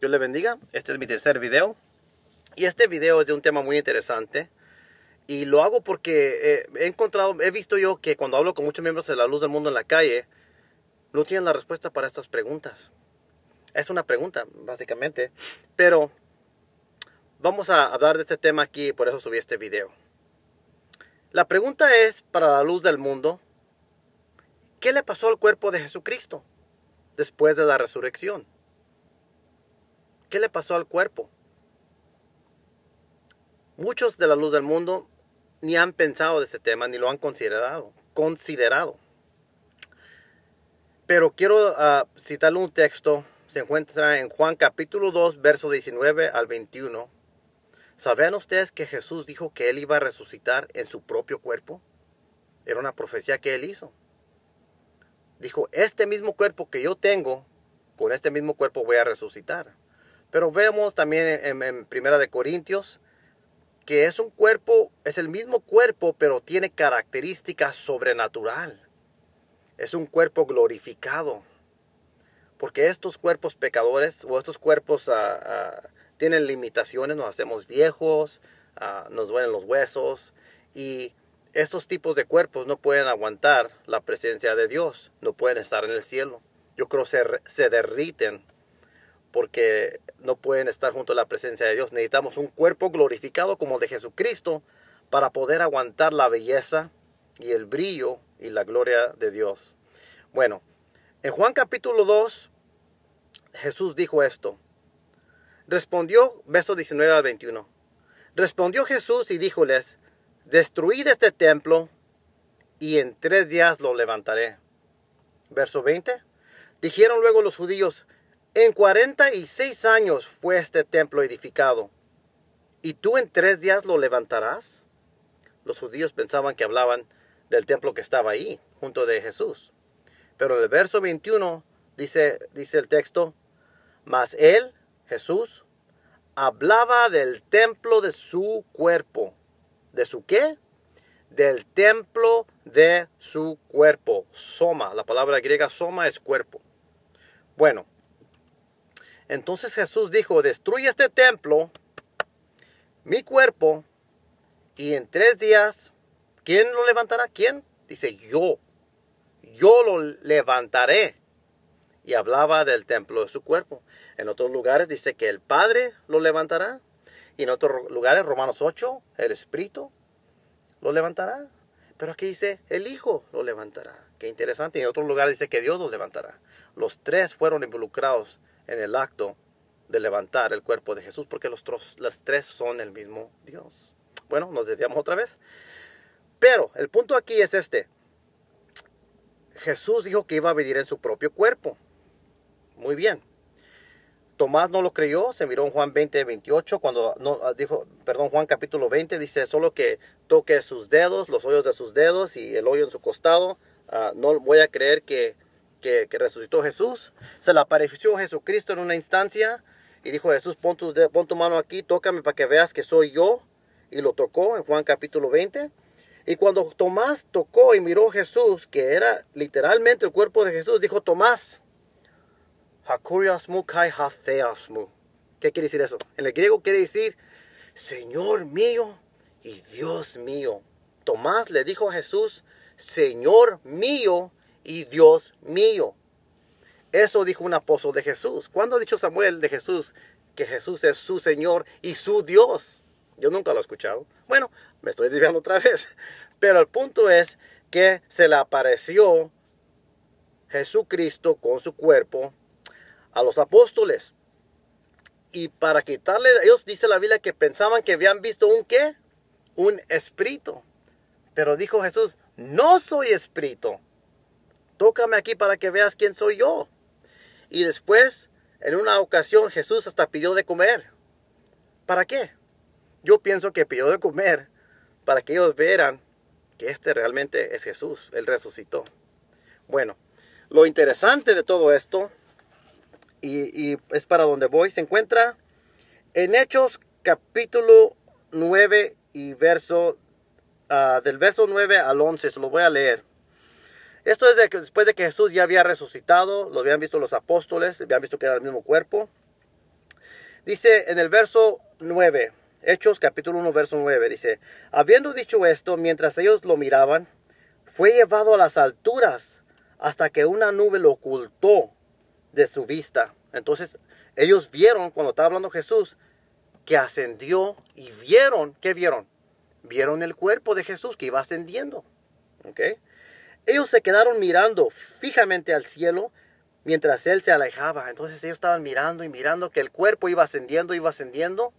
Dios le bendiga. Este es mi tercer video. Y este video es de un tema muy interesante. Y lo hago porque eh, he encontrado, he visto yo que cuando hablo con muchos miembros de la luz del mundo en la calle, no tienen la respuesta para estas preguntas. Es una pregunta, básicamente. Pero vamos a hablar de este tema aquí por eso subí este video. La pregunta es, para la luz del mundo, ¿qué le pasó al cuerpo de Jesucristo después de la resurrección? ¿Qué le pasó al cuerpo? Muchos de la luz del mundo ni han pensado de este tema ni lo han considerado. considerado. Pero quiero ah, citarle un texto. Se encuentra en Juan capítulo 2, verso 19 al 21. ¿Sabían ustedes que Jesús dijo que él iba a resucitar en su propio cuerpo? Era una profecía que él hizo. Dijo, este mismo cuerpo que yo tengo, con este mismo cuerpo voy a resucitar. Pero vemos también en, Primera de Corintios que es un cuerpo, es el mismo cuerpo, pero tiene características sobrenatural. Es un cuerpo glorificado. Porque estos cuerpos pecadores o estos cuerpos ah, ah, tienen limitaciones, nos hacemos viejos, ah, nos duelen los huesos y estos tipos de cuerpos no pueden aguantar la presencia de Dios, no pueden estar en el cielo. Yo creo que se derriten porque no pueden estar junto a la presencia de Dios. Necesitamos un cuerpo glorificado como el de Jesucristo para poder aguantar la belleza y el brillo y la gloria de Dios. Bueno, en Juan capítulo 2, Jesús dijo esto. Respondió, verso 19 al 21. Respondió Jesús y díjoles, destruid este templo y en tres días lo levantaré. Verso 20. Dijeron luego los judíos, en 46 años fue este templo edificado, ¿y tú en tres días lo levantarás? Los judíos pensaban que hablaban del templo que estaba ahí, junto de Jesús. Pero en el verso 21 dice, dice el texto, mas él, Jesús, hablaba del templo de su cuerpo. ¿De su qué? Del templo de su cuerpo. Soma. La palabra griega soma es cuerpo. Bueno, entonces Jesús dijo, destruye este templo, mi cuerpo, y en tres días, ¿quién lo levantará? ¿Quién? Dice, yo, yo lo levantaré. Y hablaba del templo de su cuerpo. En otros lugares dice que el Padre lo levantará. Y en otros lugares, Romanos 8, el Espíritu lo levantará. Pero aquí dice, el Hijo lo levantará. Qué interesante. Y en otros lugares dice que Dios lo levantará. Los tres fueron involucrados en el acto de levantar el cuerpo de Jesús, porque los, las tres son el mismo Dios. Bueno, nos desviamos otra vez. Pero el punto aquí es este. Jesús dijo que iba a venir en su propio cuerpo. Muy bien. Tomás no lo creyó, se miró en Juan 20, 28, cuando no, ah, dijo, perdón, Juan capítulo 20, dice, solo que toque sus dedos, los hoyos de sus dedos y el hoyo en su costado, ah, no voy a creer que que, resucitó Jesús. Se le apareció Jesucristo en una instancia y dijo, Jesús, pon tu, tu mano aquí, tócame para que veas que soy yo. Y lo tocó en Juan capítulo 20. Y cuando Tomás tocó y miró a Jesús, que era literalmente el cuerpo de Jesús, dijo Tomás, ¿Qué quiere decir eso? En el griego quiere decir, Señor mío y Dios mío. Tomás le dijo a Jesús, Señor mío y Dios mío. Eso dijo un apóstol de Jesús. ¿Cuándo ha dicho Samuel de Jesús que Jesús es su Señor y su Dios? Yo nunca lo he escuchado. Bueno, me estoy desviando otra vez. Pero el punto es que se le apareció Jesucristo con su cuerpo a los apóstoles. Y para quitarle, ellos dice la Biblia que pensaban que habían visto un qué? Un espíritu. Pero dijo Jesús, no soy espíritu tócame aquí para que veas quién soy yo. Y después, en una ocasión, Jesús hasta pidió de comer. ¿Para qué? Yo pienso que pidió de comer para que ellos vieran que este realmente es Jesús, Él resucitó. Bueno, lo interesante de todo esto, y, es para donde voy, se encuentra en Hechos capítulo 9 y verso, ah, del verso 9 al 11, se lo voy a leer. Esto es de que después de que Jesús ya había resucitado, lo habían visto los apóstoles, habían visto que era el mismo cuerpo. Dice en el verso 9, Hechos capítulo 1, verso 9, dice, habiendo dicho esto, mientras ellos lo miraban, fue llevado a las alturas hasta que una nube lo ocultó de su vista. Entonces ellos vieron, cuando estaba hablando Jesús, que ascendió y vieron, ¿qué vieron? Vieron el cuerpo de Jesús que iba ascendiendo. ¿Okay? Ellos se quedaron mirando fijamente al cielo mientras él se alejaba. Entonces ellos estaban mirando y mirando que el cuerpo iba ascendiendo, iba ascendiendo.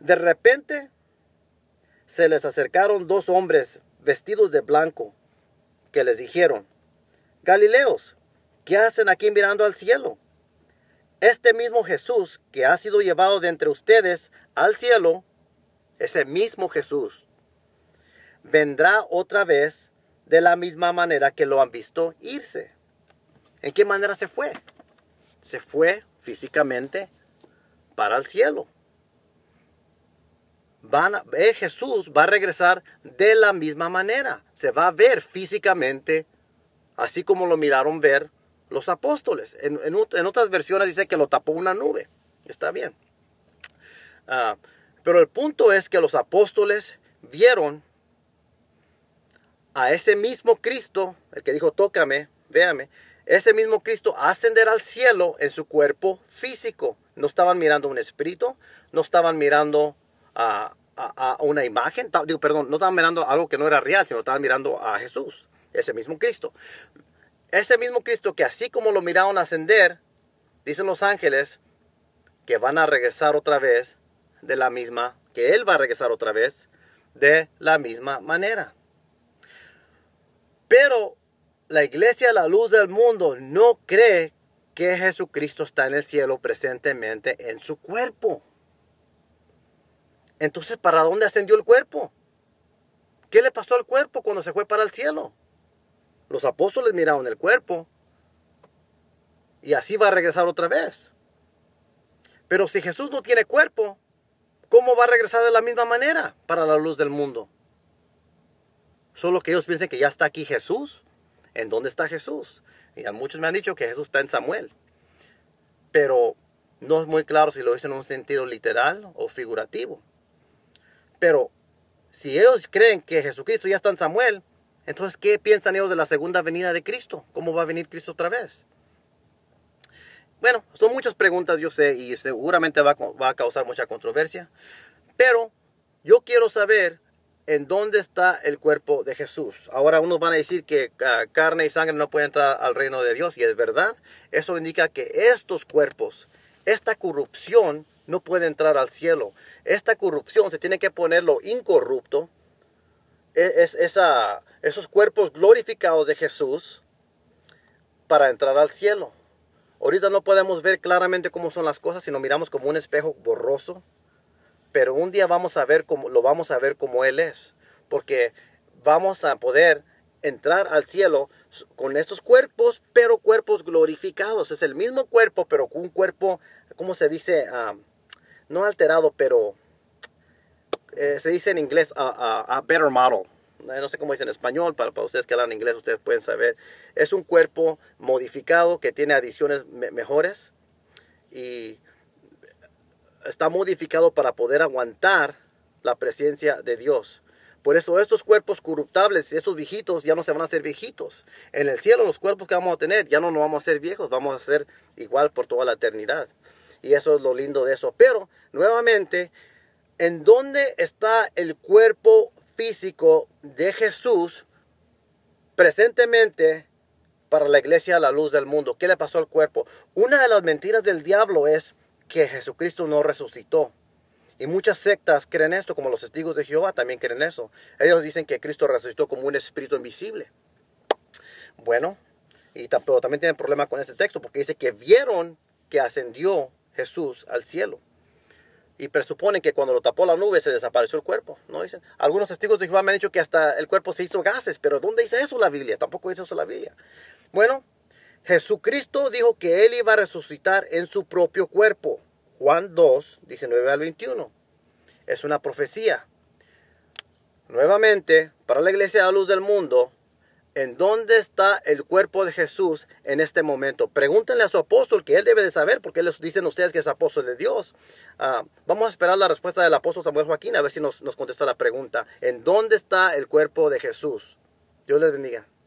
De repente se les acercaron dos hombres vestidos de blanco que les dijeron, Galileos, ¿qué hacen aquí mirando al cielo? Este mismo Jesús que ha sido llevado de entre ustedes al cielo, ese mismo Jesús, vendrá otra vez de la misma manera que lo han visto irse. ¿En qué manera se fue? Se fue físicamente para el cielo. Eh, Jesús va a regresar de la misma manera. Se va a ver físicamente, así como lo miraron ver los apóstoles. En, otras versiones dice que lo tapó una nube. Está bien. Ah, pero el punto es que los apóstoles vieron a ese mismo Cristo, el que dijo, tócame, véame, ese mismo Cristo ascender al cielo en su cuerpo físico. No estaban mirando un espíritu, no estaban mirando a, a, una imagen, digo, perdón, no estaban mirando algo que no era real, sino estaban mirando a Jesús, ese mismo Cristo. Ese mismo Cristo que así como lo miraron ascender, dicen los ángeles que van a regresar otra vez de la misma, que Él va a regresar otra vez de la misma manera. Pero la iglesia, la luz del mundo, no cree que Jesucristo está en el cielo presentemente en su cuerpo. Entonces, ¿para dónde ascendió el cuerpo? ¿Qué le pasó al cuerpo cuando se fue para el cielo? Los apóstoles miraron el cuerpo. Y así va a regresar otra vez. Pero si Jesús no tiene cuerpo, ¿cómo va a regresar de la misma manera para la luz del mundo? Solo que ellos piensen que ya está aquí Jesús. ¿En dónde está Jesús? Y a muchos me han dicho que Jesús está en Samuel. Pero no es muy claro si lo dicen en un sentido literal o figurativo. Pero si ellos creen que Jesucristo ya está en Samuel, entonces ¿qué piensan ellos de la segunda venida de Cristo? ¿Cómo va a venir Cristo otra vez? Bueno, son muchas preguntas, yo sé, y seguramente va, va a causar mucha controversia. Pero yo quiero saber en dónde está el cuerpo de Jesús. Ahora unos van a decir que ah, carne y sangre no pueden entrar al reino de Dios y es verdad. Eso indica que estos cuerpos, esta corrupción no puede entrar al cielo. Esta corrupción se tiene que ponerlo incorrupto. E, es, esa, esos cuerpos glorificados de Jesús para entrar al cielo. Ahorita no podemos ver claramente cómo son las cosas, sino miramos como un espejo borroso pero un día vamos a ver cómo lo vamos a ver como él es, porque vamos a poder entrar al cielo con estos cuerpos, pero cuerpos glorificados. Es el mismo cuerpo, pero con un cuerpo, ¿cómo se dice? Ah, no alterado, pero eh, se dice en inglés a, ah, a, ah, better model. Eh, no sé cómo dice en español, para, para, ustedes que hablan inglés, ustedes pueden saber. Es un cuerpo modificado que tiene adiciones mejores y está modificado para poder aguantar la presencia de Dios. Por eso estos cuerpos corruptables, estos viejitos, ya no se van a hacer viejitos. En el cielo los cuerpos que vamos a tener ya no nos vamos a ser viejos, vamos a ser igual por toda la eternidad. Y eso es lo lindo de eso. Pero, nuevamente, ¿en dónde está el cuerpo físico de Jesús presentemente para la iglesia a la luz del mundo? ¿Qué le pasó al cuerpo? Una de las mentiras del diablo es que Jesucristo no resucitó. Y muchas sectas creen esto, como los testigos de Jehová también creen eso. Ellos dicen que Cristo resucitó como un espíritu invisible. Bueno, y pero también tienen problema con este texto porque dice que vieron que ascendió Jesús al cielo. Y presuponen que cuando lo tapó la nube se desapareció el cuerpo. ¿no? Dicen, algunos testigos de Jehová me han dicho que hasta el cuerpo se hizo gases, pero ¿dónde dice eso la Biblia? Tampoco dice eso la Biblia. Bueno, Jesucristo dijo que Él iba a resucitar en su propio cuerpo. Juan 2, 19 al 21. Es una profecía. Nuevamente, para la iglesia de la luz del mundo, ¿en dónde está el cuerpo de Jesús en este momento? Pregúntenle a su apóstol, que él debe de saber, porque les dicen ustedes que es apóstol de Dios. Ah, vamos a esperar la respuesta del apóstol Samuel Joaquín, a ver si nos, nos contesta la pregunta. ¿En dónde está el cuerpo de Jesús? Dios les bendiga.